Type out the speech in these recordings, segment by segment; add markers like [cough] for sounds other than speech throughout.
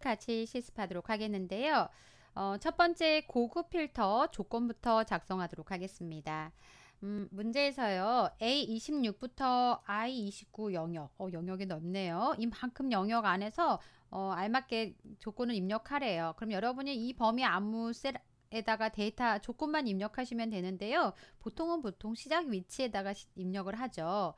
같이 실습하도록 하겠는데요. 어, 첫 번째 고급 필터 조건부터 작성하도록 하겠습니다. 음, 문제에서요. A26부터 I29 영역, 어, 영역이 넓네요. 이만큼 영역 안에서 어, 알맞게 조건을 입력하래요. 그럼 여러분이 이 범위 안무 셀 에다가 데이터 조건만 입력하시면 되는데요. 보통은 보통 시작 위치에다가 입력을 하죠.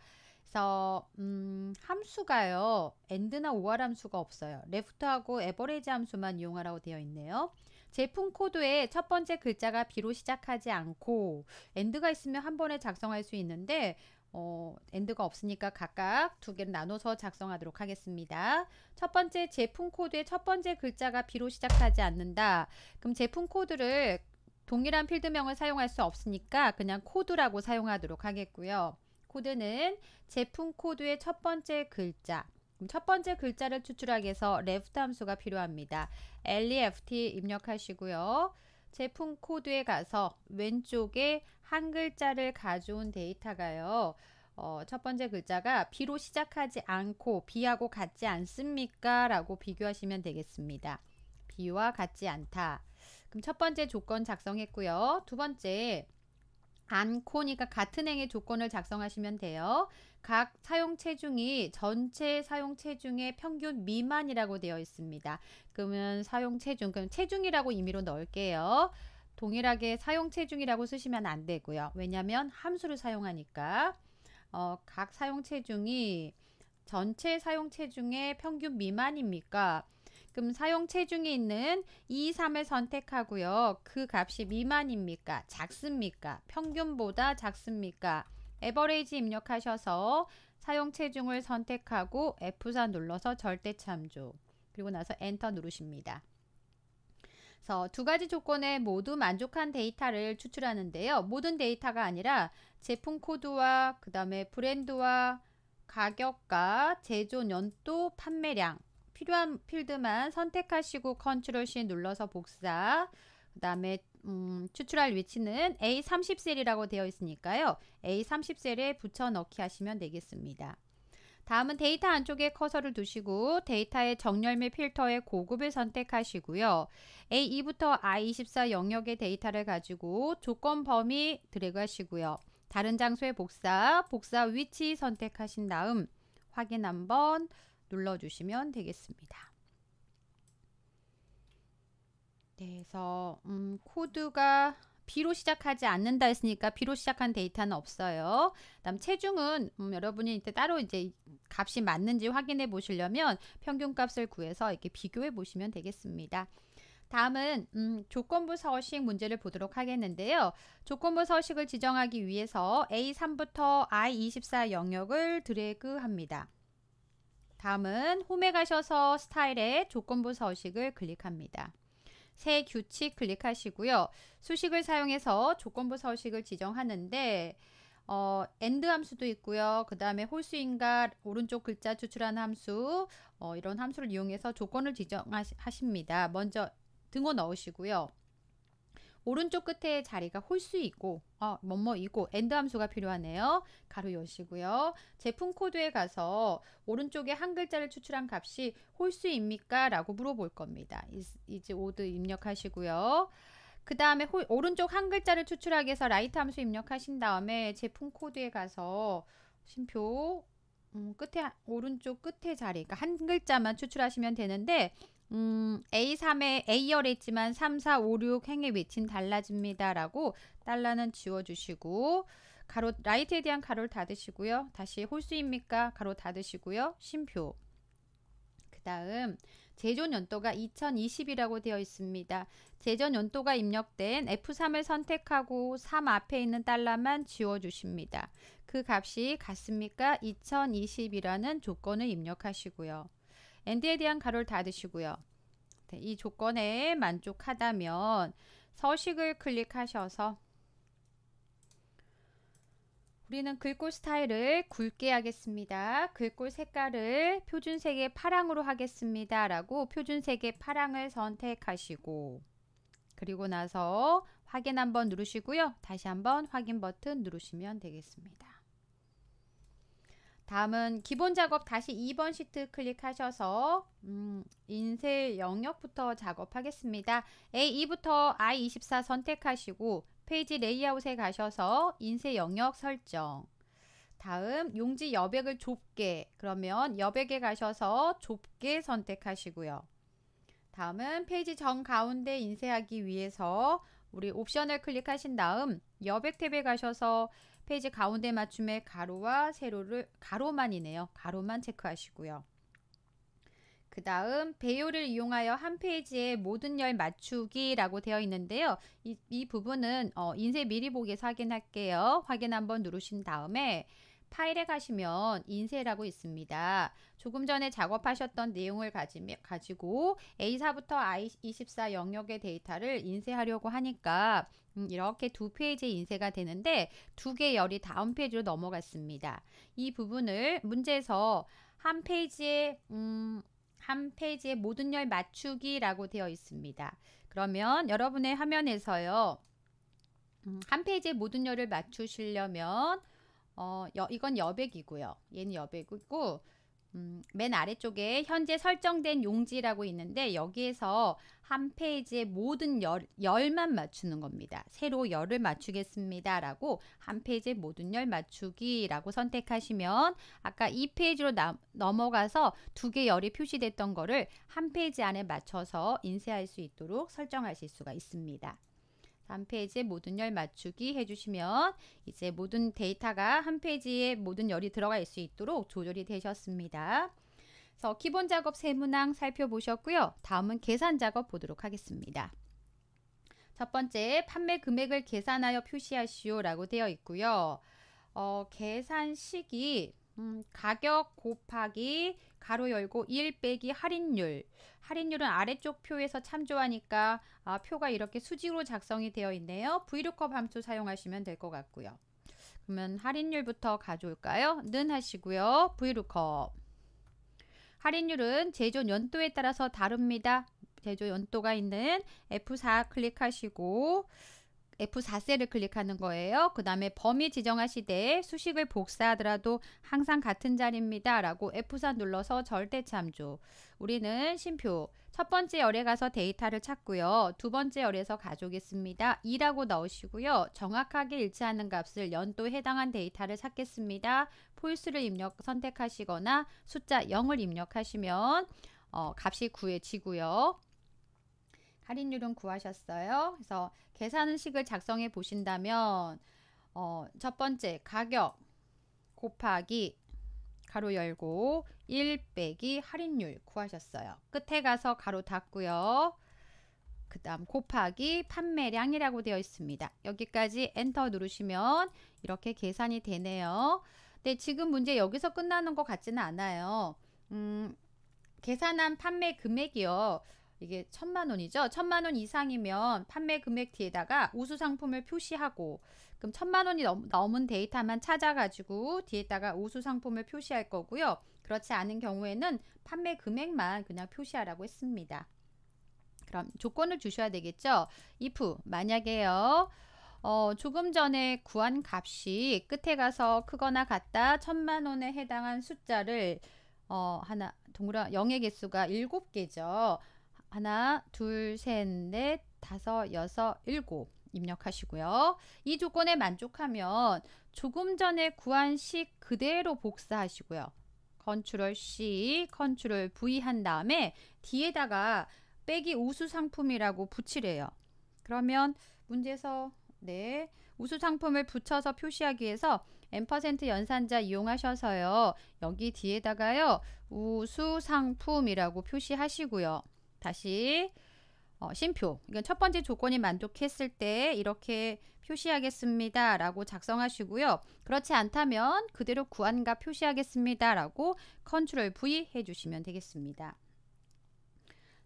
그래서 음, 함수가요. 엔드나 오알 함수가 없어요. 레프트하고 에버레지 함수만 이용하라고 되어 있네요. 제품 코드에첫 번째 글자가 B로 시작하지 않고 엔드가 있으면 한 번에 작성할 수 있는데 어, 엔드가 없으니까 각각 두 개를 나눠서 작성하도록 하겠습니다. 첫 번째 제품 코드에첫 번째 글자가 B로 시작하지 않는다. 그럼 제품 코드를 동일한 필드명을 사용할 수 없으니까 그냥 코드라고 사용하도록 하겠고요. 코드는 제품 코드의 첫 번째 글자 첫 번째 글자를 추출하기 위해서 left 함수가 필요합니다. LEFT 입력하시고요. 제품 코드에 가서 왼쪽에 한 글자를 가져온 데이터가요. 어, 첫 번째 글자가 B로 시작하지 않고 B하고 같지 않습니까? 라고 비교하시면 되겠습니다. B와 같지 않다. 그럼 첫 번째 조건 작성했고요. 두 번째 안코니까 같은 행의 조건을 작성하시면 돼요. 각 사용 체중이 전체 사용 체중의 평균 미만이라고 되어 있습니다. 그러면 사용 체중, 그럼 체중이라고 임의로 넣을게요. 동일하게 사용 체중이라고 쓰시면 안 되고요. 왜냐하면 함수를 사용하니까 어, 각 사용 체중이 전체 사용 체중의 평균 미만입니까? 그럼 사용 체중이 있는 2, 3을 선택하고요. 그 값이 미만입니까? 작습니까? 평균보다 작습니까? 에버레이지 입력하셔서 사용 체중을 선택하고 F4 눌러서 절대 참조 그리고 나서 엔터 누르십니다. 그래서 두 가지 조건에 모두 만족한 데이터를 추출하는데요. 모든 데이터가 아니라 제품 코드와 그 다음에 브랜드와 가격과 제조 년도 판매량 필요한 필드만 선택하시고 컨트롤 C 눌러서 복사 그 다음에 음, 추출할 위치는 A30셀이라고 되어 있으니까요. A30셀에 붙여넣기 하시면 되겠습니다. 다음은 데이터 안쪽에 커서를 두시고 데이터의 정렬 및 필터의 고급을 선택하시고요. A2부터 I24 영역의 데이터를 가지고 조건 범위 드래그 하시고요. 다른 장소에 복사, 복사 위치 선택하신 다음 확인 한번, 눌러주시면 되겠습니다. 네, 그래서 음, 코드가 B로 시작하지 않는다 했으니까 B로 시작한 데이터는 없어요. 그다음 체중은 음, 여러분이 이제 따로 이제 값이 맞는지 확인해 보시려면 평균값을 구해서 이렇게 비교해 보시면 되겠습니다. 다음은 음, 조건부 서식 문제를 보도록 하겠는데요. 조건부 서식을 지정하기 위해서 A3부터 I24 영역을 드래그합니다. 다음은 홈에 가셔서 스타일의 조건부 서식을 클릭합니다. 새 규칙 클릭하시고요. 수식을 사용해서 조건부 서식을 지정하는데 어, and 함수도 있고요. 그 다음에 홀수인가 오른쪽 글자 추출한 함수 어, 이런 함수를 이용해서 조건을 지정하십니다. 먼저 등호 넣으시고요. 오른쪽 끝에 자리가 홀수이고 어, 뭐뭐이고 엔드 함수가 필요하네요. 가로 여시고요. 제품 코드에 가서 오른쪽에 한 글자를 추출한 값이 홀수입니까? 라고 물어볼 겁니다. 이제 오드 입력하시고요. 그 다음에 오른쪽 한 글자를 추출하기 위해서 라이트 함수 입력하신 다음에 제품 코드에 가서 심표 음, 끝에 오른쪽 끝에 자리 그러니까 한 글자만 추출하시면 되는데 음, A3에 A열에 있지만 3, 4, 5, 6 행의 위치는 달라집니다라고 달러는 지워주시고 가로 라이트에 대한 가로를 닫으시고요. 다시 홀수입니까? 가로 닫으시고요. 심표. 그 다음 제조년도가 2020이라고 되어 있습니다. 제조년도가 입력된 F3을 선택하고 3 앞에 있는 달러만 지워주십니다. 그 값이 같습니까? 2020이라는 조건을 입력하시고요. a 디에 대한 가로를 닫으시고요. 네, 이 조건에 만족하다면 서식을 클릭하셔서 우리는 글꼴 스타일을 굵게 하겠습니다. 글꼴 색깔을 표준색의 파랑으로 하겠습니다. 라고 표준색의 파랑을 선택하시고 그리고 나서 확인 한번 누르시고요. 다시 한번 확인 버튼 누르시면 되겠습니다. 다음은 기본 작업 다시 2번 시트 클릭하셔서 음, 인쇄 영역부터 작업하겠습니다. A2부터 I24 선택하시고 페이지 레이아웃에 가셔서 인쇄 영역 설정 다음 용지 여백을 좁게 그러면 여백에 가셔서 좁게 선택하시고요. 다음은 페이지 정 가운데 인쇄하기 위해서 우리 옵션을 클릭하신 다음 여백 탭에 가셔서 페이지 가운데 맞춤에 가로와 세로를 가로만이네요. 가로만 체크하시고요. 그 다음 배열을 이용하여 한페이지에 모든 열 맞추기라고 되어 있는데요. 이, 이 부분은 어, 인쇄 미리 보기에서 확인할게요. 확인 한번 누르신 다음에 파일에 가시면 인쇄라고 있습니다. 조금 전에 작업하셨던 내용을 가지며, 가지고 A4부터 I24 영역의 데이터를 인쇄하려고 하니까 음, 이렇게 두 페이지 인쇄가 되는데 두개의 열이 다음 페이지로 넘어갔습니다. 이 부분을 문제에서 한 페이지에 음, 한 페이지에 모든 열 맞추기라고 되어 있습니다. 그러면 여러분의 화면에서요. 음, 한 페이지에 모든 열을 맞추시려면 어, 여, 이건 여백이고요. 얘는 여백이고 음, 맨 아래쪽에 현재 설정된 용지라고 있는데 여기에서 한페이지에 모든 열, 열만 맞추는 겁니다. 새로 열을 맞추겠습니다. 라고 한페이지에 모든 열 맞추기 라고 선택하시면 아까 이 페이지로 나, 넘어가서 두 개 열이 표시됐던 거를 한 페이지 안에 맞춰서 인쇄할 수 있도록 설정하실 수가 있습니다. 한 페이지에 모든 열 맞추기 해주시면 이제 모든 데이터가 한 페이지에 모든 열이 들어갈 수 있도록 조절이 되셨습니다. 그래서 기본 작업 세 문항 살펴보셨고요. 다음은 계산 작업 보도록 하겠습니다. 첫 번째, 판매 금액을 계산하여 표시하시오 라고 되어 있고요. 어, 계산식이 음, 가격 곱하기 가로 열고 1 빼기 할인율 할인율은 아래쪽 표에서 참조하니까 아, 표가 이렇게 수직으로 작성이 되어 있네요. 브이 o o 함수 사용하시면 될 것 같고요. 그러면 할인율부터 가져올까요? 는 하시고요. 브이 o o 할인율은 제조 연도에 따라서 다릅니다. 제조 연도가 있는 F4 클릭하시고 F4셀을 클릭하는 거예요. 그 다음에 범위 지정하시대 수식을 복사하더라도 항상 같은 자리입니다. 라고 F4 눌러서 절대 참조. 우리는 심표. 첫 번째 열에 가서 데이터를 찾고요. 두 번째 열에서 가져오겠습니다. 2라고 넣으시고요. 정확하게 일치하는 값을 연도 해당한 데이터를 찾겠습니다. 폴스를 입력 선택하시거나 숫자 0을 입력하시면 어, 값이 구해지고요. 할인율은 구하셨어요? 그래서 계산식을 작성해 보신다면 어, 첫 번째 가격 곱하기 가로 열고 1 빼기 할인율 구하셨어요. 끝에 가서 가로 닫고요. 그 다음 곱하기 판매량이라고 되어 있습니다. 여기까지 엔터 누르시면 이렇게 계산이 되네요. 근데 지금 문제 여기서 끝나는 것 같지는 않아요. 음, 계산한 판매 금액이요. 이게 천만 원이죠. 천만 원 이상이면 판매 금액 뒤에다가 우수 상품을 표시하고 그럼 천만 원이 넘, 넘은 데이터만 찾아가지고 뒤에다가 우수 상품을 표시할 거고요. 그렇지 않은 경우에는 판매 금액만 그냥 표시하라고 했습니다. 그럼 조건을 주셔야 되겠죠. if 만약에요. 어, 조금 전에 구한 값이 끝에 가서 크거나 같다 천만 원에 해당한 숫자를 어, 하나 동그라 영의 개수가 일곱 개죠. 하나, 둘, 셋, 넷, 다섯, 여섯, 일곱 입력하시고요. 이 조건에 만족하면 조금 전에 구한 식 그대로 복사하시고요. 컨트롤 C, 컨트롤 V 한 다음에 뒤에다가 빼기 우수 상품이라고 붙이래요. 그러면 문제에서 네, 우수 상품을 붙여서 표시하기 위해서 n% 연산자 이용하셔서요. 여기 뒤에다가요. 우수 상품이라고 표시하시고요. 다시 어, 심표. 이건 첫 번째 조건이 만족했을 때 이렇게 표시하겠습니다. 라고 작성하시고요. 그렇지 않다면 그대로 구한값 표시하겠습니다. 라고 컨트롤 V 해주시면 되겠습니다.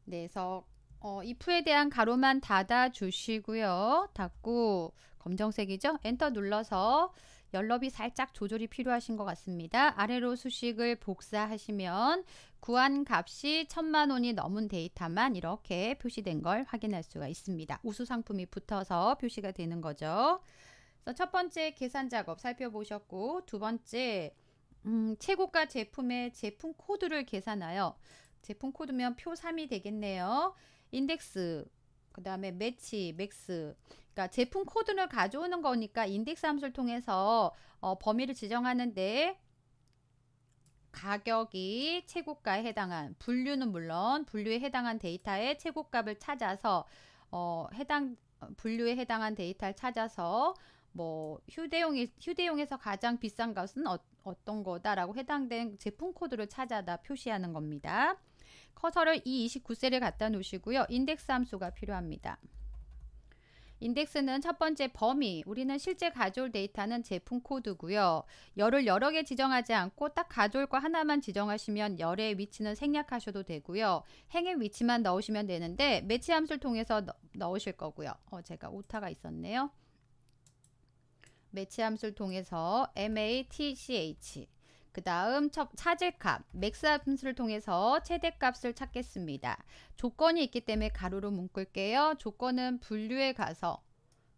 네, 그래서 어, if에 대한 가로만 닫아 주시고요. 닫고 검정색이죠? 엔터 눌러서 연럽이 살짝 조절이 필요하신 것 같습니다. 아래로 수식을 복사하시면 구한 값이 천만 원이 넘은 데이터만 이렇게 표시된 걸 확인할 수가 있습니다. 우수 상품이 붙어서 표시가 되는 거죠. 첫 번째 계산 작업 살펴보셨고 두 번째 음, 최고가 제품의 제품 코드를 계산하여 제품 코드면 표 3이 되겠네요. 인덱스 그 다음에 매치, 맥스 그러니까 제품 코드를 가져오는 거니까 인덱스 함수를 통해서 어, 범위를 지정하는데 가격이 최고가에 해당한 분류는 물론 분류에 해당한 데이터의 최고값을 찾아서 어, 해당 분류에 해당한 데이터를 찾아서 뭐 휴대용이 휴대용에서 가장 비싼 것은 어, 어떤 거다라고 해당된 제품 코드를 찾아다 표시하는 겁니다. 커서를 이 29셀에 갖다 놓으시고요. 인덱스 함수가 필요합니다. 인덱스는 첫 번째 범위, 우리는 실제 가져올 데이터는 제품 코드고요. 열을 여러 개 지정하지 않고 딱 가져올 거 하나만 지정하시면 열의 위치는 생략하셔도 되고요. 행의 위치만 넣으시면 되는데 매치 함수를 통해서 넣, 으실 거고요. 어, 제가 오타가 있었네요. 매치 함수를 통해서 match 그 다음 차질값, 맥스함수를 통해서 최대값을 찾겠습니다. 조건이 있기 때문에 가로로 묶을게요. 조건은 분류에 가서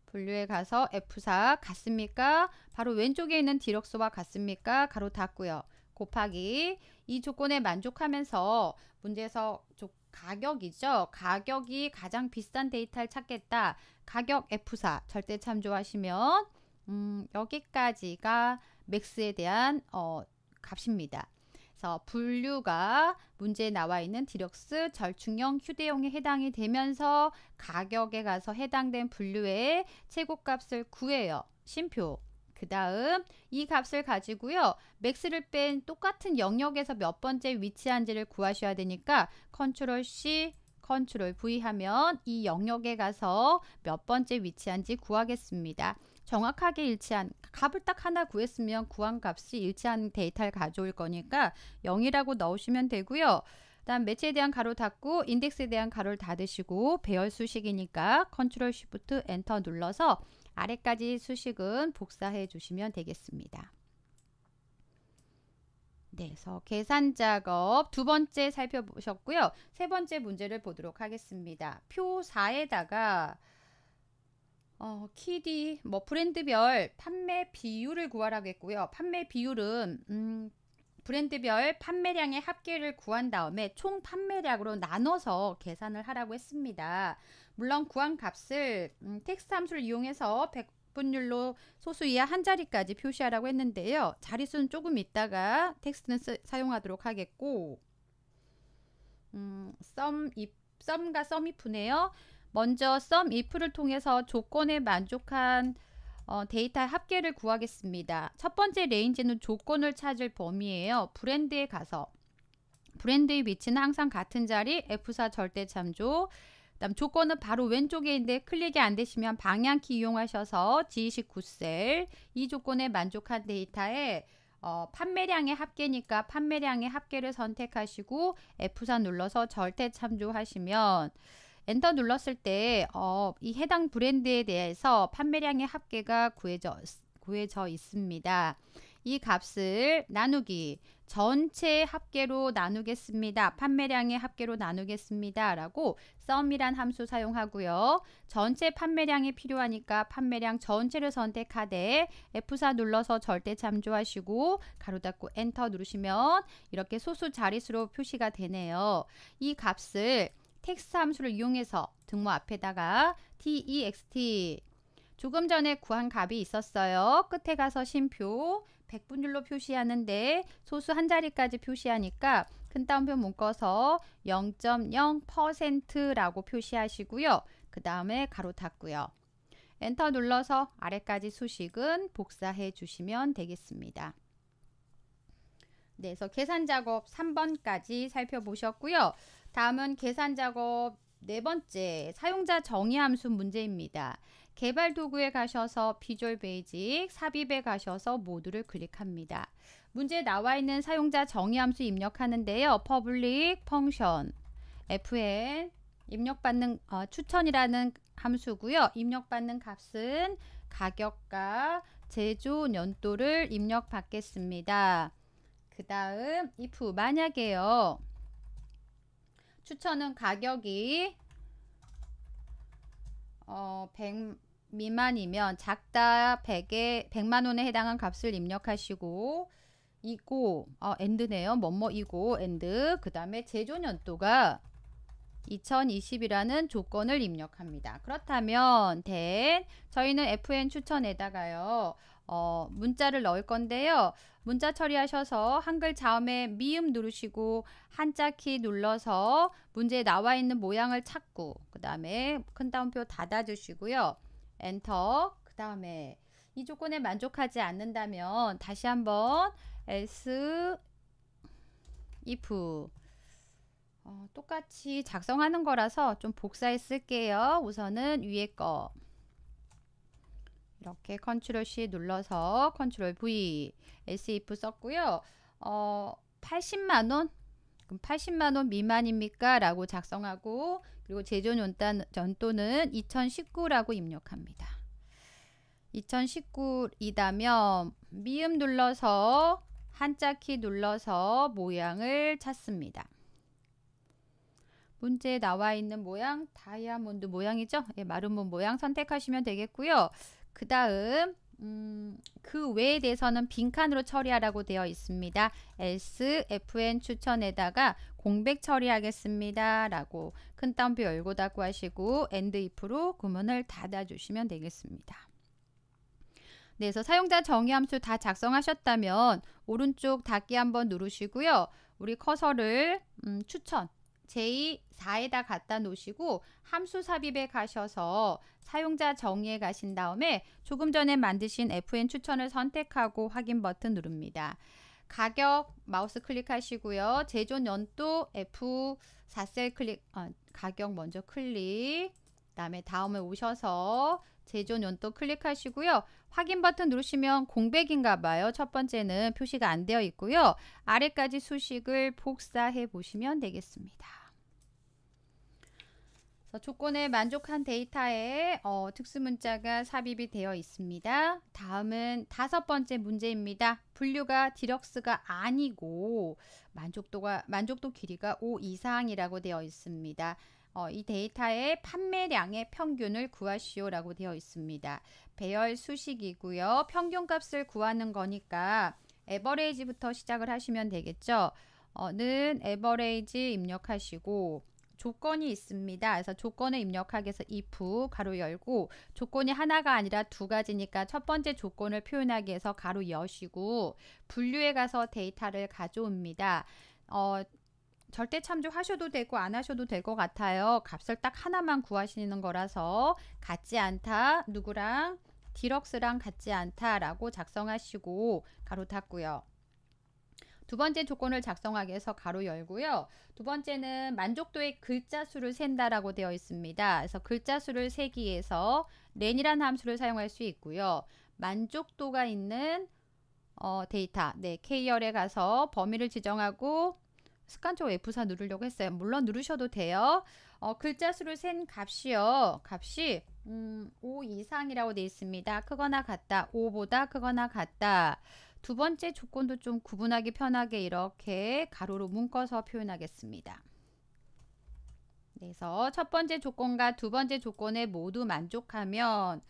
분류에 가서 F4 같습니까? 바로 왼쪽에 있는 디럭스와 같습니까? 가로 닫고요. 곱하기 이 조건에 만족하면서 문제에서 가격이죠. 가격이 가장 비싼 데이터를 찾겠다. 가격 F4 절대 참조하시면 음, 여기까지가 맥스에 대한 어, 값입니다. 그래서 분류가 문제에 나와 있는 디럭스 절충형 휴대용에 해당이 되면서 가격에 가서 해당된 분류의 최고값을 구해요. 심표. 그 다음 이 값을 가지고요. 맥스를 뺀 똑같은 영역에서 몇 번째 위치한지를 구하셔야 되니까 컨트롤 C, 컨트롤 V 하면 이 영역에 가서 몇 번째 위치한지 구하겠습니다. 정확하게 일치한 값을 딱 하나 구했으면 구한 값이 일치한 데이터를 가져올 거니까 0이라고 넣으시면 되고요. 그 다음 매체에 대한 가로 닫고 인덱스에 대한 가로를 닫으시고 배열 수식이니까 컨트롤 쉬프트 엔터 눌러서 아래까지 수식은 복사해 주시면 되겠습니다. 네, 그래서 계산 작업 두 번째 살펴보셨고요. 세 번째 문제를 보도록 하겠습니다. 표 4에다가 어, 키디 뭐 브랜드별 판매 비율을 구하라겠고요. 판매 비율은 음, 브랜드별 판매량의 합계를 구한 다음에 총 판매량으로 나눠서 계산을 하라고 했습니다. 물론 구한 값을 음, 텍스트 함수를 이용해서 100 분율로 소수 이하 한 자리까지 표시하라고 했는데요. 자릿수는 조금 있다가 텍스트는 쓰, 사용하도록 하겠고 음, 썸, 이, 썸과 썸이 푸네요. 먼저 sum if를 통해서 조건에 만족한 어, 데이터 의 합계를 구하겠습니다. 첫 번째 레인지는 조건을 찾을 범위예요. 브랜드에 가서 브랜드의 위치는 항상 같은 자리 F4 절대 참조 그다음 조건은 바로 왼쪽에 있는데 클릭이 안 되시면 방향키 이용하셔서 G29셀 이 조건에 만족한 데이터에 어, 판매량의 합계니까 판매량의 합계를 선택하시고 F4 눌러서 절대 참조하시면 엔터 눌렀을 때 어, 해당 브랜드에 대해서 판매량의 합계가 구해져, 구해져 있습니다. 이 값을 나누기 전체 합계로 나누겠습니다. 판매량의 합계로 나누겠습니다. 라고 썸이란 함수 사용하고요. 전체 판매량이 필요하니까 판매량 전체를 선택하되 F4 눌러서 절대 참조하시고 가로 닫고 엔터 누르시면 이렇게 소수 자릿수로 표시가 되네요. 이 값을 텍스트 함수를 이용해서 등호 앞에다가 text e 조금 전에 구한 값이 있었어요. 끝에 가서 심표 백분율로 표시하는데 소수 한 자리까지 표시하니까 큰 따옴표 묶어서 0.0%라고 표시하시고요. 그 다음에 가로 닫고요. 엔터 눌러서 아래까지 수식은 복사해 주시면 되겠습니다. 네, 그래서 계산 작업 3번까지 살펴보셨고요. 다음은 계산 작업 네 번째 사용자 정의 함수 문제입니다. 개발 도구에 가셔서 비주얼 베이직 삽입에 가셔서 모두를 클릭합니다. 문제에 나와 있는 사용자 정의 함수 입력하는데요. public function fn 입력받는 어, 추천이라는 함수고요. 입력받는 값은 가격과 제조 연도를 입력받겠습니다. 그 다음 if 만약에요. 추천은 가격이 어, 100 미만이면 작다 100에 100만 원에 해당한 값을 입력하시고 이고 어, 엔드네요. 뭐뭐이고 엔드 그다음에 제조 년도가 2020이라는 조건을 입력합니다. 그렇다면 된 저희는 FN 추천에다가요. 어, 문자를 넣을 건데요. 문자 처리하셔서 한글 자음에 미음 누르시고 한자 키 눌러서 문제에 나와 있는 모양을 찾고 그 다음에 큰 따옴표 닫아주시고요. 엔터 그 다음에 이 조건에 만족하지 않는다면 다시 한번 else if 어, 똑같이 작성하는 거라서 좀 복사해 쓸게요. 우선은 위에 거 이렇게 컨트롤 C 눌러서 컨트롤 V SIF 썼고요. 어, 80만 원? 그럼 80만 원 미만입니까? 라고 작성하고 그리고 제조 연단 전또는 2019라고 입력합니다. 2019이다면 미음 눌러서 한자 키 눌러서 모양을 찾습니다. 문제에 나와 있는 모양 다이아몬드 모양이죠. 예, 마름몬 모양 선택하시면 되겠고요. 그 다음 음, 그 외에 대해서는 빈칸으로 처리하라고 되어 있습니다. else, fn 추천에다가 공백 처리하겠습니다. 라고 큰 따옴표 열고 닫고 하시고 and if로 구문을 닫아주시면 되겠습니다. 네, 그래서 사용자 정의 함수 다 작성하셨다면 오른쪽 닫기 한번 누르시고요. 우리 커서를 음, 추천 제2 4에다 갖다 놓으시고 함수 삽입에 가셔서 사용자 정의에 가신 다음에 조금 전에 만드신 FN 추천을 선택하고 확인 버튼 누릅니다. 가격 마우스 클릭하시고요. 제조 연도 F4셀 클릭 아, 가격 먼저 클릭 다음에 다음에 오셔서 제조 연도 클릭하시고요. 확인 버튼 누르시면 공백인가 봐요. 첫 번째는 표시가 안 되어 있고요. 아래까지 수식을 복사해 보시면 되겠습니다. 조건에 만족한 데이터에 어, 특수문자가 삽입이 되어 있습니다. 다음은 다섯 번째 문제입니다. 분류가 디럭스가 아니고 만족도가 만족도 길이가 5 이상이라고 되어 있습니다. 어, 이 데이터의 판매량의 평균을 구하시오라고 되어 있습니다. 배열 수식이고요. 평균값을 구하는 거니까 에버레이지부터 시작을 하시면 되겠죠. 어,는 에버레이지 입력하시고 조건이 있습니다. 그래서 조건을 입력하기 위해서 if 가로 열고 조건이 하나가 아니라 두 가지니까 첫 번째 조건을 표현하기 위해서 가로 여시고 분류에 가서 데이터를 가져옵니다. 어, 절대 참조 하셔도 되고 안 하셔도 될 것 같아요. 값을 딱 하나만 구하시는 거라서 같지 않다 누구랑 디럭스랑 같지 않다라고 작성하시고 가로 탔고요. 두 번째 조건을 작성하기 위해서 가로 열고요. 두 번째는 만족도의 글자 수를 센다라고 되어 있습니다. 그래서 글자 수를 세기 위해서 렌이라는 함수를 사용할 수 있고요. 만족도가 있는 어, 데이터, 네, K열에 가서 범위를 지정하고 습관적으로 F4 누르려고 했어요. 물론 누르셔도 돼요. 어, 글자 수를 센 값이요. 값이 음, 5 이상이라고 되어 있습니다. 크거나 같다. 5보다 크거나 같다. 두 번째 조건도 좀 구분하기 편하게 이렇게 가로로 묶어서 표현하겠습니다. 그래서 첫 번째 조건과 두 번째 조건에 모두 만족하면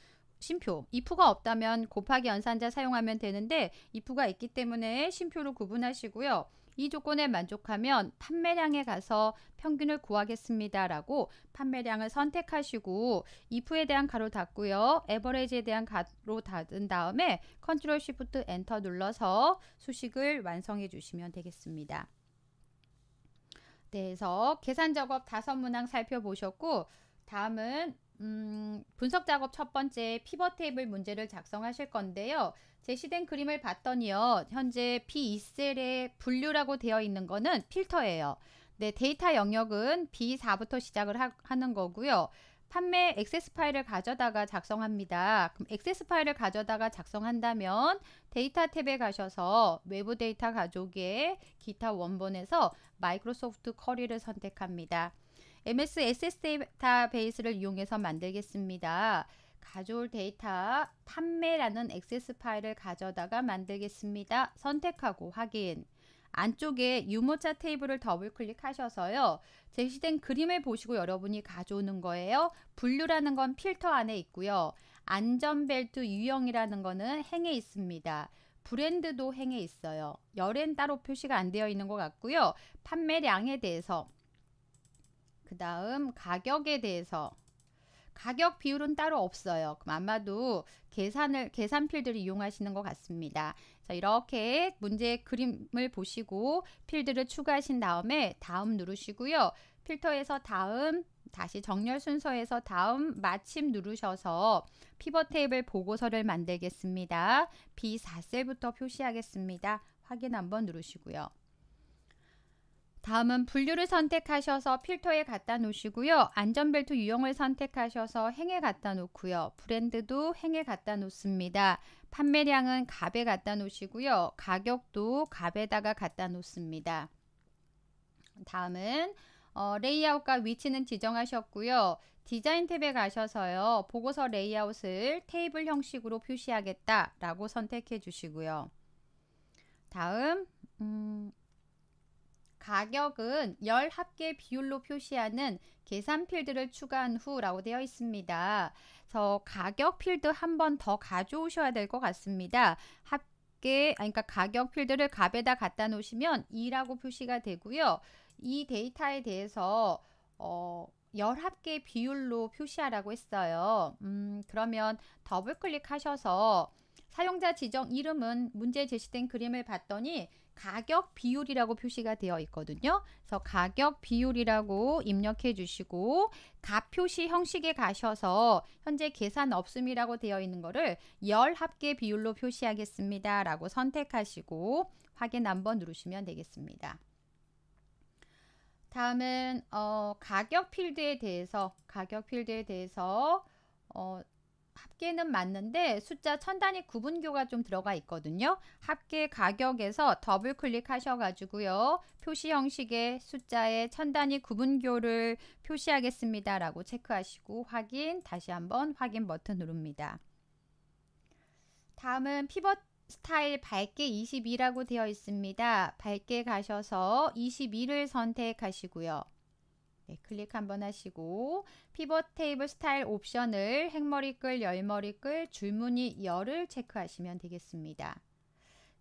심표, if가 없다면 곱하기 연산자 사용하면 되는데 if가 있기 때문에 심표로 구분하시고요. 이 조건에 만족하면 판매량에 가서 평균을 구하겠습니다. 라고 판매량을 선택하시고 if에 대한 가로 닫고요. a v e r a g e 에 대한 가로 닫은 다음에 컨트롤 쉬프트 엔터 눌러서 수식을 완성해 주시면 되겠습니다. 그래서 계산 작업 다섯 문항 살펴보셨고 다음은 음, 분석 작업 첫 번째 피벗 테이블 문제를 작성하실 건데요. 제시된 그림을 봤더니요. 현재 B2셀의 분류라고 되어 있는 거는 필터예요. 네, 데이터 영역은 B4부터 시작을 하, 하는 거고요. 판매 액세스 파일을 가져다가 작성합니다. 그럼 액세스 파일을 가져다가 작성한다면 데이터 탭에 가셔서 외부 데이터 가족의 기타 원본에서 마이크로소프트 커리를 선택합니다. MS SS 데이터베이스를 이용해서 만들겠습니다. 가져올 데이터 탐매라는 액세스 파일을 가져다가 만들겠습니다. 선택하고 확인. 안쪽에 유모차 테이블을 더블 클릭하셔서요. 제시된 그림을 보시고 여러분이 가져오는 거예요. 분류라는 건 필터 안에 있고요. 안전벨트 유형이라는 거는 행에 있습니다. 브랜드도 행에 있어요. 열엔 따로 표시가 안 되어 있는 것 같고요. 판매량에 대해서 그 다음 가격에 대해서 가격 비율은 따로 없어요. 그럼 아마도 계산을 계산 필드를 이용하시는 것 같습니다. 자, 이렇게 문제 그림을 보시고 필드를 추가하신 다음에 다음 누르시고요. 필터에서 다음 다시 정렬 순서에서 다음 마침 누르셔서 피벗 테이블 보고서를 만들겠습니다. B4셀부터 표시하겠습니다. 확인 한번 누르시고요. 다음은 분류를 선택하셔서 필터에 갖다 놓으시고요. 안전벨트 유형을 선택하셔서 행에 갖다 놓고요. 브랜드도 행에 갖다 놓습니다. 판매량은 갑에 갖다 놓으시고요. 가격도 갑에다가 갖다 놓습니다. 다음은 어, 레이아웃과 위치는 지정하셨고요. 디자인 탭에 가셔서요. 보고서 레이아웃을 테이블 형식으로 표시하겠다라고 선택해 주시고요. 다음 음, 가격은 열 합계 비율로 표시하는 계산 필드를 추가한 후 라고 되어 있습니다. 그래서 가격 필드 한 번 더 가져오셔야 될 것 같습니다. 합계, 아니, 그러니까 가격 필드를 값에다 갖다 놓으시면 2라고 표시가 되고요. 이 데이터에 대해서 어, 열합계 비율로 표시하라고 했어요. 음, 그러면 더블 클릭하셔서 사용자 지정 이름은 문제 제시된 그림을 봤더니 가격 비율이라고 표시가 되어 있거든요. 그래서 가격 비율이라고 입력해 주시고 값 표시 형식에 가셔서 현재 계산 없음이라고 되어 있는 거를 열 합계 비율로 표시하겠습니다. 라고 선택하시고 확인 한번 누르시면 되겠습니다. 다음은 어, 가격 필드에 대해서 가격 필드에 대해서 어, 합계는 맞는데 숫자 천 단위 구분교가 좀 들어가 있거든요. 합계 가격에서 더블 클릭하셔가지고요. 표시 형식의 숫자의 천 단위 구분교를 표시하겠습니다. 라고 체크하시고 확인 다시 한번 확인 버튼 누릅니다. 다음은 피벗 스타일 밝게 22라고 되어 있습니다. 밝게 가셔서 22를 선택하시고요. 네, 클릭 한번 하시고 피벗 테이블 스타일 옵션을 행머리 끌, 열머리 끌, 줄무늬 열을 체크하시면 되겠습니다.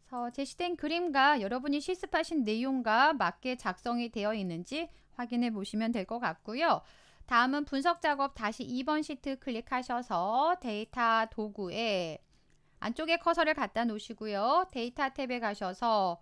그래서 제시된 그림과 여러분이 실습하신 내용과 맞게 작성이 되어 있는지 확인해 보시면 될 것 같고요. 다음은 분석 작업 다시 2번 시트 클릭하셔서 데이터 도구에 안쪽에 커서를 갖다 놓으시고요. 데이터 탭에 가셔서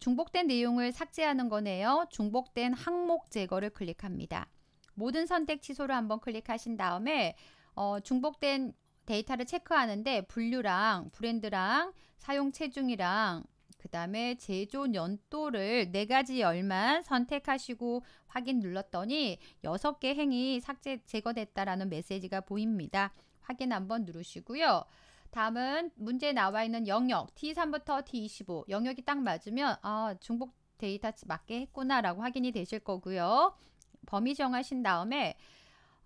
중복된 내용을 삭제하는 거네요. 중복된 항목 제거를 클릭합니다. 모든 선택 취소를 한번 클릭하신 다음에 어, 중복된 데이터를 체크하는데 분류랑 브랜드랑 사용 체중이랑 그 다음에 제조 연도를 네 가지 열만 선택하시고 확인 눌렀더니 6개 행위 삭제 제거됐다라는 메시지가 보입니다. 확인 한번 누르시고요. 다음은 문제에 나와 있는 영역 T3부터 T25 영역이 딱 맞으면 아, 중복 데이터 맞게 했구나라고 확인이 되실 거고요. 범위 정하신 다음에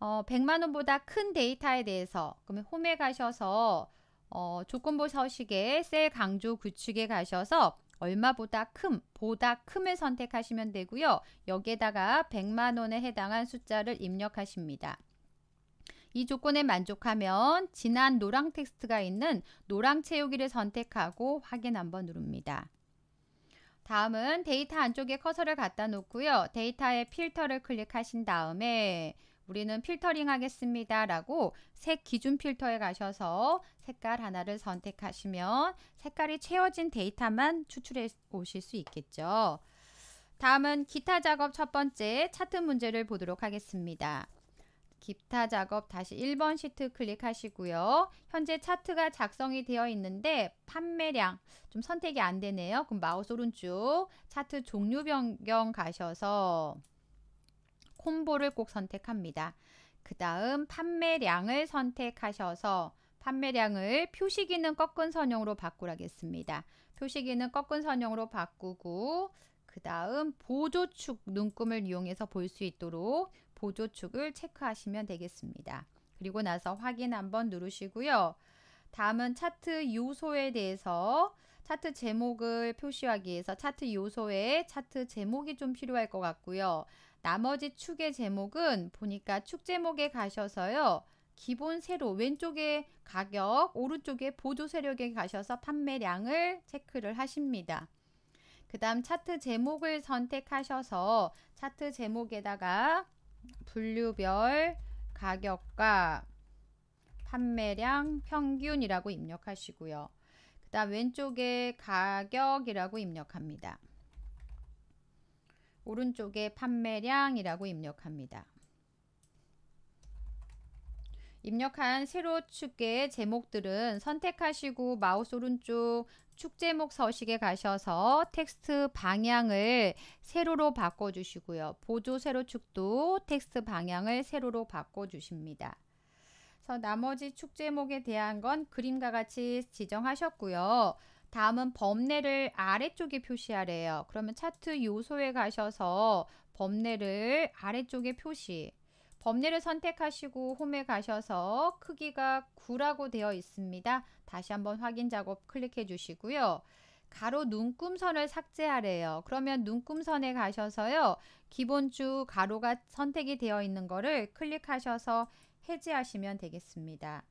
어, 100만 원보다 큰 데이터에 대해서 그러면 홈에 가셔서 어, 조건부 서식에셀 강조 구축에 가셔서 얼마보다 큼, 보다 큼을 선택하시면 되고요. 여기에다가 100만 원에 해당한 숫자를 입력하십니다. 이 조건에 만족하면 지난 노랑 텍스트가 있는 노랑 채우기를 선택하고 확인 한번 누릅니다. 다음은 데이터 안쪽에 커서를 갖다 놓고요. 데이터의 필터를 클릭하신 다음에 우리는 필터링 하겠습니다 라고 색 기준 필터에 가셔서 색깔 하나를 선택하시면 색깔이 채워진 데이터만 추출해 오실 수 있겠죠 다음은 기타 작업 첫 번째 차트 문제를 보도록 하겠습니다 기타 작업 다시 1번 시트 클릭하시고요. 현재 차트가 작성이 되어 있는데 판매량 좀 선택이 안 되네요. 그럼 마우스 오른쪽 차트 종류 변경 가셔서 콤보를 꼭 선택합니다. 그 다음 판매량을 선택하셔서 판매량을 표시 기는 꺾은 선형으로 바꾸라겠습니다. 표시 기는 꺾은 선형으로 바꾸고 그 다음 보조축 눈금을 이용해서 볼 수 있도록 보조축을 체크하시면 되겠습니다. 그리고 나서 확인 한번 누르시고요. 다음은 차트 요소에 대해서 차트 제목을 표시하기 위해서 차트 요소에 차트 제목이 좀 필요할 것 같고요. 나머지 축의 제목은 보니까 축 제목에 가셔서요. 기본 세로 왼쪽에 가격 오른쪽에 보조 세력에 가셔서 판매량을 체크를 하십니다. 그 다음 차트 제목을 선택하셔서 차트 제목에다가 분류별 가격과 판매량 평균이라고 입력하시고요. 그 다음 왼쪽에 가격이라고 입력합니다. 오른쪽에 판매량이라고 입력합니다. 입력한 세로 축의 제목들은 선택하시고 마우스 오른쪽 축제목 서식에 가셔서 텍스트 방향을 세로로 바꿔주시고요. 보조 세로축도 텍스트 방향을 세로로 바꿔주십니다. 그래서 나머지 축제목에 대한 건 그림과 같이 지정하셨고요. 다음은 범례를 아래쪽에 표시하래요. 그러면 차트 요소에 가셔서 범례를 아래쪽에 표시 범례를 선택하시고 홈에 가셔서 크기가 9라고 되어 있습니다. 다시 한번 확인 작업 클릭해 주시고요. 가로 눈금선을 삭제하래요. 그러면 눈금선에 가셔서요. 기본주 가로가 선택이 되어 있는 거를 클릭하셔서 해제하시면 되겠습니다.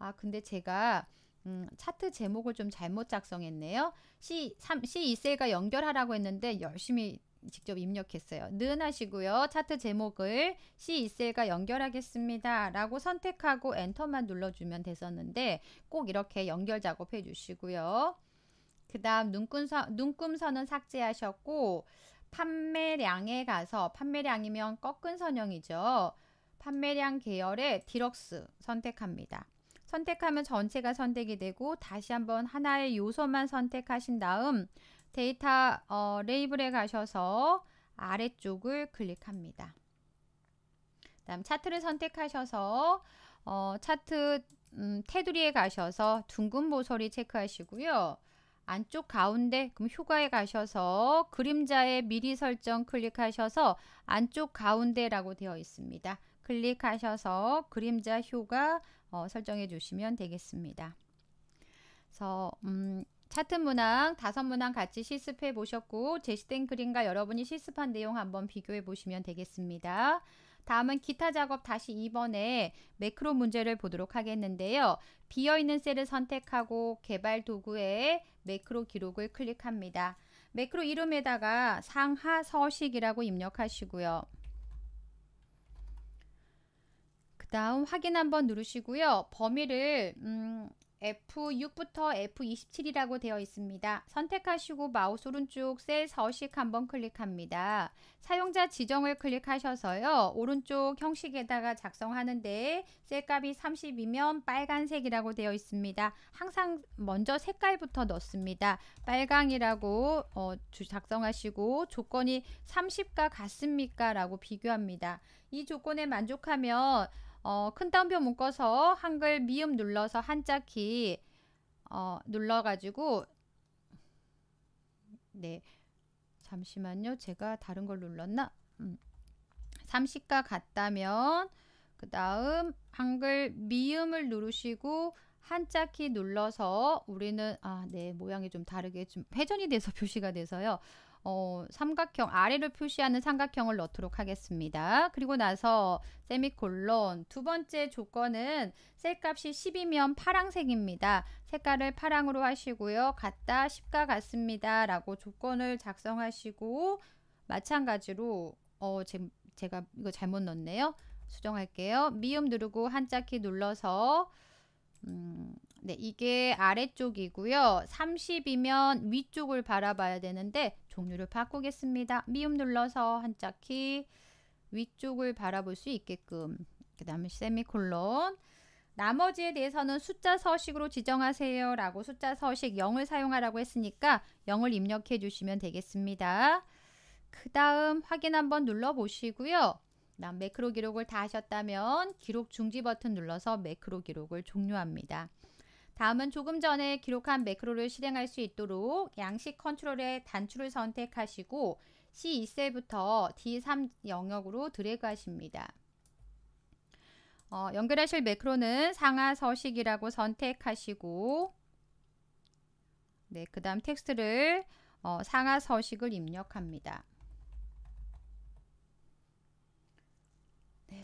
아 근데 제가 음, 차트 제목을 좀 잘못 작성했네요. C3, C2셀과 연결하라고 했는데 열심히 직접 입력했어요. 는 하시고요. 차트 제목을 C2셀과 연결하겠습니다. 라고 선택하고 엔터만 눌러주면 됐었는데 꼭 이렇게 연결 작업해 주시고요. 그 다음 눈금선, 눈금선은 삭제하셨고 판매량에 가서 판매량이면 꺾은 선형이죠. 판매량 계열의 디럭스 선택합니다. 선택하면 전체가 선택이 되고 다시 한번 하나의 요소만 선택하신 다음 데이터 어, 레이블에 가셔서 아래쪽을 클릭합니다. 다음 차트를 선택하셔서 어, 차트 음, 테두리에 가셔서 둥근 모서리 체크하시고요. 안쪽 가운데 그럼 휴가에 가셔서 그림자에 미리 설정 클릭하셔서 안쪽 가운데라고 되어 있습니다. 클릭하셔서 그림자 휴가 어, 설정해 주시면 되겠습니다. 그래서 음, 차트 문항, 다섯 문항 같이 실습해 보셨고 제시된 그림과 여러분이 실습한 내용 한번 비교해 보시면 되겠습니다. 다음은 기타 작업 다시 2번에 매크로 문제를 보도록 하겠는데요. 비어있는 셀을 선택하고 개발 도구에 매크로 기록을 클릭합니다. 매크로 이름에다가 상하 서식이라고 입력하시고요. 그 다음 확인 한번 누르시고요. 범위를 음, F6부터 F27이라고 되어 있습니다. 선택하시고 마우스 오른쪽 셀 서식 한번 클릭합니다. 사용자 지정을 클릭하셔서요. 오른쪽 형식에다가 작성하는데 셀값이 30이면 빨간색이라고 되어 있습니다. 항상 먼저 색깔부터 넣습니다. 빨강이라고 어, 작성하시고 조건이 30과 같습니까? 라고 비교합니다. 이 조건에 만족하면 어, 큰 따옴표 묶어서 한글 미음 눌러서 한자 키 어, 눌러가지고 네 잠시만요 제가 다른 걸 눌렀나 음. 30과 같다면 그 다음 한글 미음을 누르시고 한자 키 눌러서 우리는 아 네 모양이 좀 다르게 좀 회전이 돼서 [laughs] 표시가 돼서요 어, 삼각형 아래를 표시하는 삼각형을 넣도록 하겠습니다. 그리고 나서 세미콜론 두 번째 조건은 셀값이 10이면 파랑색입니다. 색깔을 파랑으로 하시고요. 같다 10과 같습니다. 라고 조건을 작성하시고 마찬가지로 어, 제, 제가 이거 잘못 넣었네요. 수정할게요. 미음 누르고 한자 키 눌러서 음, 네, 이게 아래쪽이고요. 30이면 위쪽을 바라봐야 되는데 종류를 바꾸겠습니다. 미음 눌러서 한자키 위쪽을 바라볼 수 있게끔 그 다음에 세미콜론 나머지에 대해서는 숫자 서식으로 지정하세요 라고 숫자 서식 0을 사용하라고 했으니까 0을 입력해 주시면 되겠습니다. 그 다음 확인 한번 눌러 보시고요. 그 다음 매크로 기록을 다 하셨다면 기록 중지 버튼 눌러서 매크로 기록을 종료합니다. 다음은 조금 전에 기록한 매크로를 실행할 수 있도록 양식 컨트롤의 단추를 선택하시고 C2셀부터 D3 영역으로 드래그 하십니다. 어, 연결하실 매크로는 상하 서식이라고 선택하시고 네, 그 다음 텍스트를 어, 상하 서식을 입력합니다.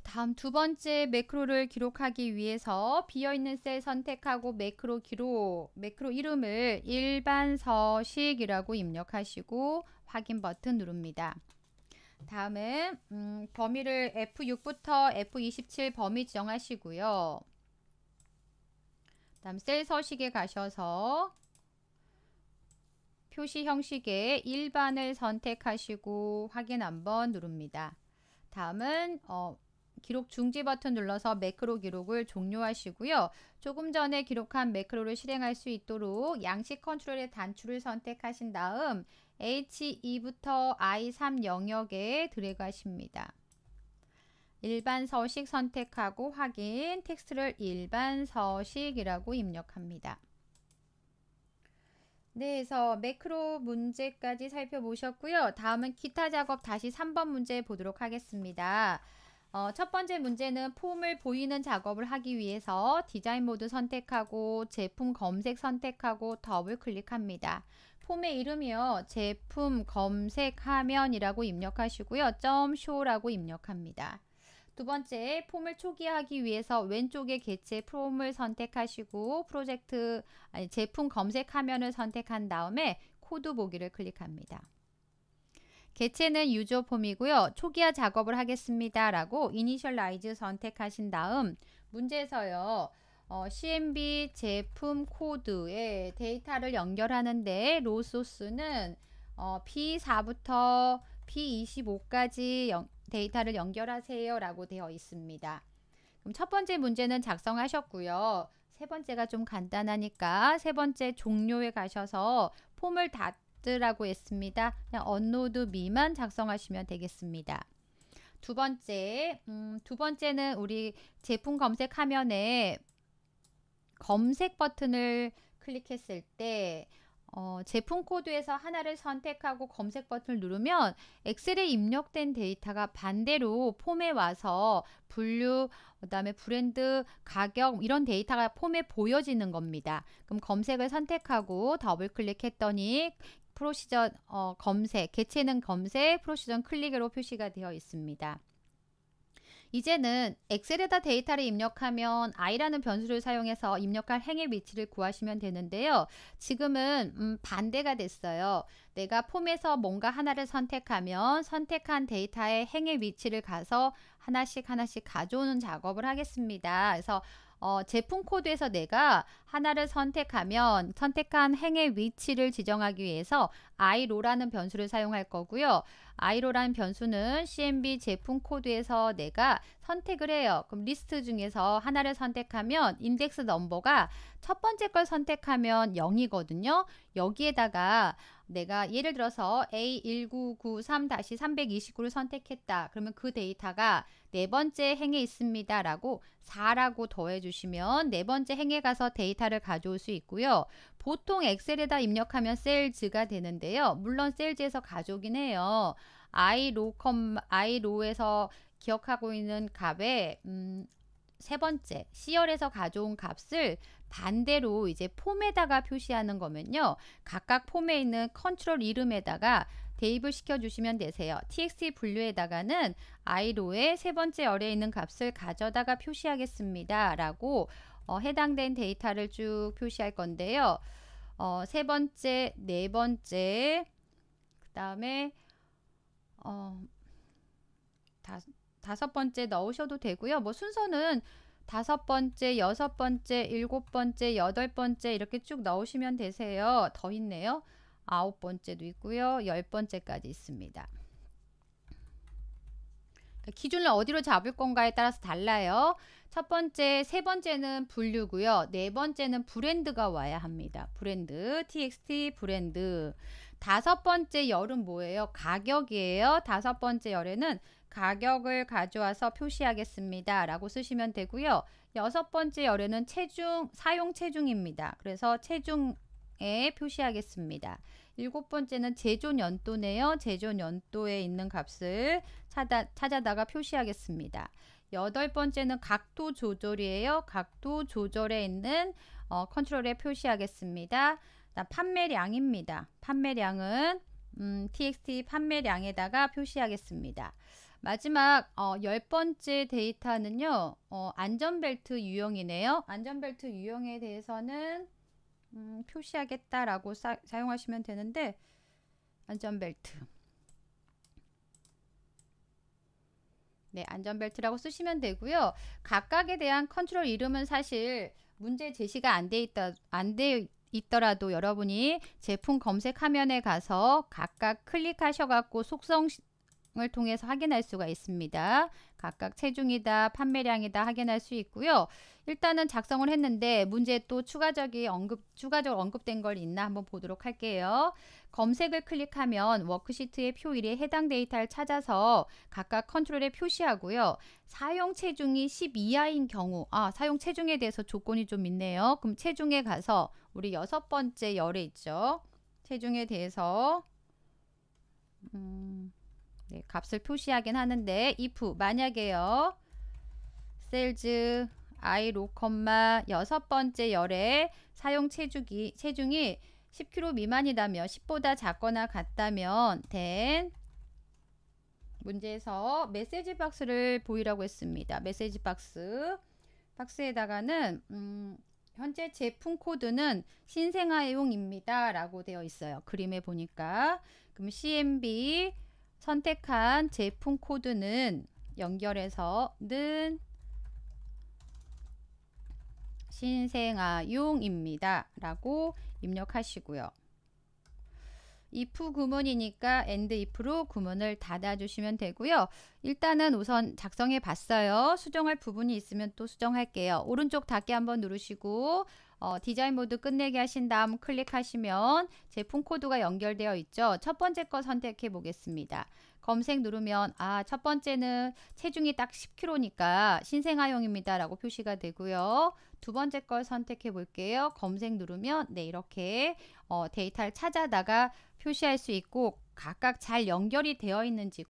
다음 두 번째 매크로를 기록하기 위해서 비어있는 셀 선택하고 매크로 기록, 매크로 이름을 일반 서식이라고 입력하시고 확인 버튼 누릅니다. 다음은 음, 범위를 F6부터 F27 범위 지정하시고요. 다음 셀 서식에 가셔서 표시 형식의 일반을 선택하시고 확인 한번 누릅니다. 다음은 어, 기록 중지 버튼 눌러서 매크로 기록을 종료하시고요. 조금 전에 기록한 매크로를 실행할 수 있도록 양식 컨트롤의 단추를 선택하신 다음 H2부터 I3 영역에 드래그 하십니다 일반 서식 선택하고 확인, 텍스트를 일반 서식이라고 입력합니다. 네, 그래서 매크로 문제까지 살펴보셨고요. 다음은 기타 작업 다시 3번 문제 보도록 하겠습니다. 어, 첫 번째 문제는 폼을 보이는 작업을 하기 위해서 디자인 모드 선택하고 제품 검색 선택하고 더블 클릭합니다. 폼의 이름이요. 제품 검색 화면이라고 입력하시고요. 점 쇼라고 입력합니다. 두 번째, 폼을 초기화하기 위해서 왼쪽에 개체 폼을 선택하시고 프로젝트 아니, 제품 검색 화면을 선택한 다음에 코드 보기를 클릭합니다. 개체는 유저 폼이고요. 초기화 작업을 하겠습니다. 라고 이니셜라이즈 선택하신 다음 문제에서요. 어, CMB 제품 코드에 데이터를 연결하는데 로 소스는 어, B4부터 p 2 5까지 연, 데이터를 연결하세요 라고 되어 있습니다. 그럼 첫 번째 문제는 작성하셨고요. 세 번째가 좀 간단하니까 세 번째 종료에 가셔서 폼을 다 라고 했습니다. 그냥 언노드 미만 작성하시면 되겠습니다. 두 번째, 음, 두 번째는 우리 제품 검색 화면에 검색 버튼을 클릭했을 때 어, 제품 코드에서 하나를 선택하고 검색 버튼을 누르면 엑셀에 입력된 데이터가 반대로 폼에 와서 분류, 그 다음에 브랜드, 가격 이런 데이터가 폼에 보여지는 겁니다. 그럼 검색을 선택하고 더블 클릭했더니 프로시전 어, 검색, 개체는 검색, 프로시전 클릭으로 표시가 되어 있습니다. 이제는 엑셀에다 데이터를 입력하면 i라는 변수를 사용해서 입력할 행의 위치를 구하시면 되는데요. 지금은 음, 반대가 됐어요. 내가 폼에서 뭔가 하나를 선택하면 선택한 데이터의 행의 위치를 가서 하나씩 하나씩 가져오는 작업을 하겠습니다. 그래서 어, 제품 코드에서 내가 하나를 선택하면 선택한 행의 위치를 지정하기 위해서 iro라는 변수를 사용할 거고요. iro라는 변수는 CMB 제품 코드에서 내가 선택을 해요. 그럼 리스트 중에서 하나를 선택하면 인덱스 넘버가 첫 번째 걸 선택하면 0이거든요. 여기에다가 내가 예를 들어서 A1993-329를 선택했다. 그러면 그 데이터가 네 번째 행에 있습니다. 라고 4라고 더해주시면 네 번째 행에 가서 데이터를 가져올 수 있고요. 보통 엑셀에다 입력하면 셀즈가 되는데요. 물론 셀즈에서 가져오긴 해요. i로, i로에서 기억하고 있는 값에 음, 세 번째, C열에서 가져온 값을 반대로 이제 폼에다가 표시하는 거면요. 각각 폼에 있는 컨트롤 이름에다가 대입을 시켜주시면 되세요. t x 분류에다가는 i로의 세 번째 열에 있는 값을 가져다가 표시하겠습니다. 라고 어, 해당된 데이터를 쭉 표시할 건데요. 어, 세 번째, 네 번째, 그 다음에 어, 다섯 번째 넣으셔도 되고요. 뭐 순서는 다섯 번째, 여섯 번째, 일곱 번째, 여덟 번째 이렇게 쭉 넣으시면 되세요. 더 있네요. 아홉 번째도 있고요. 열 번째까지 있습니다. 기준을 어디로 잡을 건가에 따라서 달라요. 첫 번째, 세 번째는 분류고요. 네 번째는 브랜드가 와야 합니다. 브랜드, txt 브랜드. 다섯 번째 열은 뭐예요? 가격이에요. 다섯 번째 열에는 가격을 가져와서 표시하겠습니다. 라고 쓰시면 되고요. 여섯 번째 열에는 체중, 사용 체중입니다. 그래서 체중 에 표시하겠습니다. 일곱 번째는 제존 연도네요. 제존 연도에 있는 값을 찾아, 찾아다가 표시하겠습니다. 여덟 번째는 각도 조절이에요. 각도 조절에 있는 어, 컨트롤에 표시하겠습니다. 판매량입니다. 판매량은 음, txt 판매량에다가 표시하겠습니다. 마지막 어, 열 번째 데이터는요. 어, 안전벨트 유형이네요. 안전벨트 유형에 대해서는 음, 표시하겠다라고 사, 용하시면 되는데 안전벨트 네, 안전벨트라고 쓰시면 되고요. 각각에 대한 컨트롤 이름은 사실 문제 제시가 안돼 있다 안돼 있더라도 여러분이 제품 검색 화면에 가서 각각 클릭하셔 갖고 속성을 통해서 확인할 수가 있습니다. 각각 체중이다, 판매량이다 확인할 수 있고요. 일단은 작성을 했는데 문제또추가적이 언급, 추가적으로 언급된 걸 있나 한번 보도록 할게요. 검색을 클릭하면 워크시트의 표 1에 해당 데이터를 찾아서 각각 컨트롤에 표시하고요. 사용 체중이 10 이하인 경우, 아, 사용 체중에 대해서 조건이 좀 있네요. 그럼 체중에 가서 우리 여섯 번째 열에 있죠. 체중에 대해서 음... 네, 값을 표시하긴 하는데 if 만약에요. 셀즈 i 로 컴마 여섯 번째 열에 사용 체중이 체중이 10kg 미만이라며 10보다 작거나 같다면 된 문제에서 메시지 박스를 보이라고 했습니다. 메시지 박스 박스에다가는 음, 현재 제품 코드는 신생아용입니다. 라고 되어 있어요. 그림에 보니까 그럼 CMB 선택한 제품 코드는 연결해서 는 신생아용입니다. 라고 입력하시고요. if 구문이니까 and if로 구문을 닫아주시면 되고요. 일단은 우선 작성해 봤어요. 수정할 부분이 있으면 또 수정할게요. 오른쪽 닫기 한번 누르시고 어, 디자인 모드 끝내기 하신 다음 클릭하시면 제품 코드가 연결되어 있죠. 첫 번째 거 선택해 보겠습니다. 검색 누르면 아 첫 번째는 체중이 딱 10kg니까 신생아용입니다 라고 표시가 되고요. 두 번째 걸 선택해 볼게요. 검색 누르면 네 이렇게 어, 데이터를 찾아다가 표시할 수 있고 각각 잘 연결이 되어 있는지